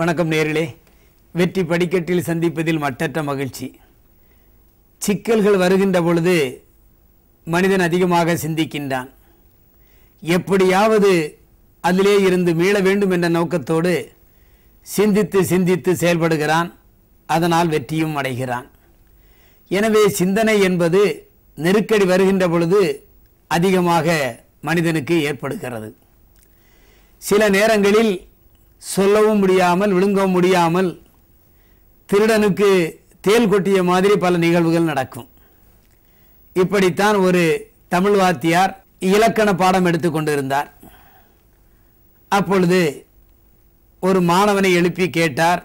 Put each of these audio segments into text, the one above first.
வணக்கம் நேரிலே வெற்றி படிக்கட்டில் சந்திப்பதில் மட்டற்ற மகிழ்ச்சி சிக்கல்கள் வருகின்ற பொழுது மனிதன் அதிகமாக சிந்திக்கின்றான் எப்படியாவது அதிலே இருந்து மீள வேண்டும் என்ற நோக்கத்தோடு சிந்தித்து சிந்தித்து செயல்படுகிறான் அதனால் வெற்றியும் அடைகிறான் எனவே சிந்தனை என்பது நெருக்கடி வருகின்ற பொழுது அதிகமாக மனிதனுக்கு ஏற்படுகிறது சில நேரங்களில் சொல்லவும் முடியாமல் விழுங்கவும் முடியாமல் திருடனுக்கு தேல் கொட்டிய மாதிரி பல நிகழ்வுகள் நடக்கும் இப்படித்தான் ஒரு தமிழ் வாத்தியார் இலக்கண பாடம் எடுத்துக்கொண்டிருந்தார் அப்பொழுது ஒரு மாணவனை எழுப்பி கேட்டார்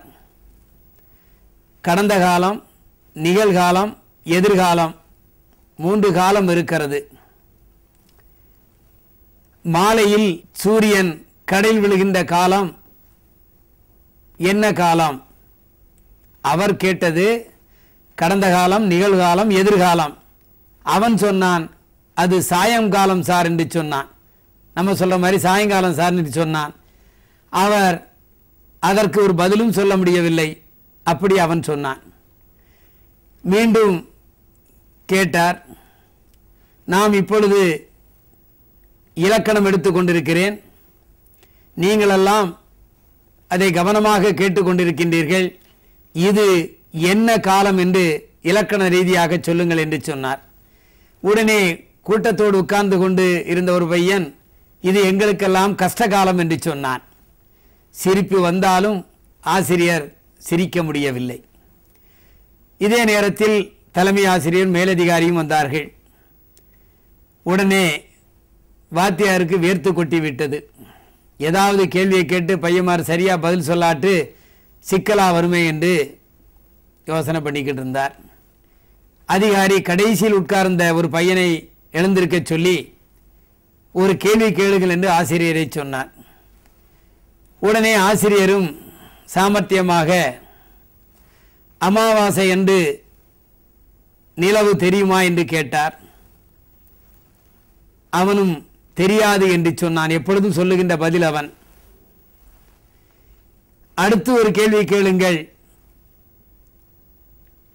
கடந்த காலம் நிகழ்காலம் எதிர்காலம் மூன்று காலம் இருக்கிறது மாலையில் சூரியன் கடையில் விழுகின்ற காலம் என்ன காலம் அவர் கேட்டது கடந்த காலம் நிகழ்காலம் எதிர்காலம் அவன் சொன்னான் அது சாயங்காலம் சார் என்று சொன்னான் நம்ம சொல்கிற மாதிரி சாயங்காலம் சார் என்று சொன்னான் அவர் அதற்கு ஒரு பதிலும் சொல்ல முடியவில்லை அப்படி அவன் சொன்னான் மீண்டும் கேட்டார் நாம் இப்பொழுது இலக்கணம் எடுத்துக்கொண்டிருக்கிறேன் நீங்களெல்லாம் அதை கவனமாக கேட்டுக்கொண்டிருக்கின்றீர்கள் இது என்ன காலம் என்று இலக்கண ரீதியாக சொல்லுங்கள் என்று சொன்னார் உடனே கூட்டத்தோடு உட்கார்ந்து கொண்டு இருந்த ஒரு பையன் இது எங்களுக்கெல்லாம் கஷ்ட காலம் என்று சொன்னான் சிரிப்பு வந்தாலும் ஆசிரியர் சிரிக்க முடியவில்லை இதே நேரத்தில் தலைமை ஆசிரியர் மேலதிகாரியும் வந்தார்கள் உடனே வாத்தியாருக்கு வேர்த்து கொட்டி விட்டது ஏதாவது கேள்வியை கேட்டு பையன்மார் சரியாக பதில் சொல்லாட்டு சிக்கலாக வருமே என்று யோசனை பண்ணிக்கிட்டு இருந்தார் அதிகாரி கடைசியில் உட்கார்ந்த ஒரு பையனை எழுந்திருக்க சொல்லி ஒரு கேள்வி கேளுங்கள் என்று ஆசிரியரை சொன்னார் உடனே ஆசிரியரும் சாமர்த்தியமாக அமாவாசை என்று நிலவு தெரியுமா என்று கேட்டார் அவனும் தெரியாது என்று சொன்னான் எப்பொழுதும் சொல்லுகின்ற பதில் அவன் அடுத்து ஒரு கேள்வி கேளுங்கள்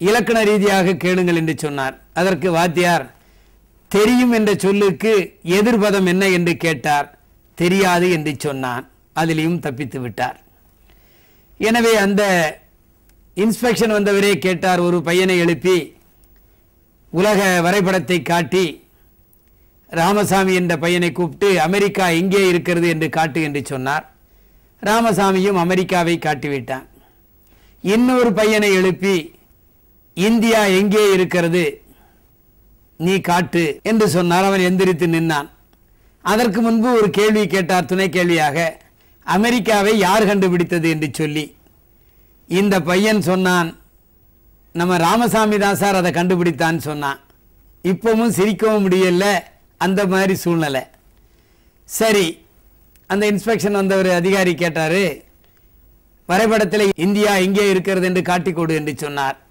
இலக்கண ரீதியாக கேளுங்கள் என்று சொன்னார் அதற்கு வாத்தியார் தெரியும் என்ற சொல்லுக்கு எதிர்பதம் என்ன என்று கேட்டார் தெரியாது என்று சொன்னான் அதிலையும் தப்பித்து விட்டார் எனவே அந்த இன்ஸ்பெக்ஷன் வந்தவரே கேட்டார் ஒரு பையனை எழுப்பி உலக வரைபடத்தை காட்டி ராமசாமி என்ற பையனை கூப்பிட்டு அமெரிக்கா எங்கே இருக்கிறது என்று காட்டு என்று சொன்னார் ராமசாமியும் அமெரிக்காவை காட்டிவிட்டான் இன்னொரு பையனை எழுப்பி இந்தியா எங்கே இருக்கிறது நீ காட்டு என்று சொன்னார் அவன் எந்திரித்து நின்னான் அதற்கு முன்பு ஒரு கேள்வி கேட்டார் துணை கேள்வியாக அமெரிக்காவை யார் கண்டுபிடித்தது என்று சொல்லி இந்த பையன் சொன்னான் நம்ம ராமசாமி தான் சார் அதை கண்டுபிடித்தான்னு சொன்னான் இப்பவும் சிரிக்கவும் முடியல அந்த மாதிரி சூழ்நிலை சரி அந்த இன்ஸ்பெக்ஷன் வந்தவர் அதிகாரி கேட்டார் வரைபடத்தில் இந்தியா இங்கே இருக்கிறது என்று காட்டிக்கொடு என்று சொன்னார்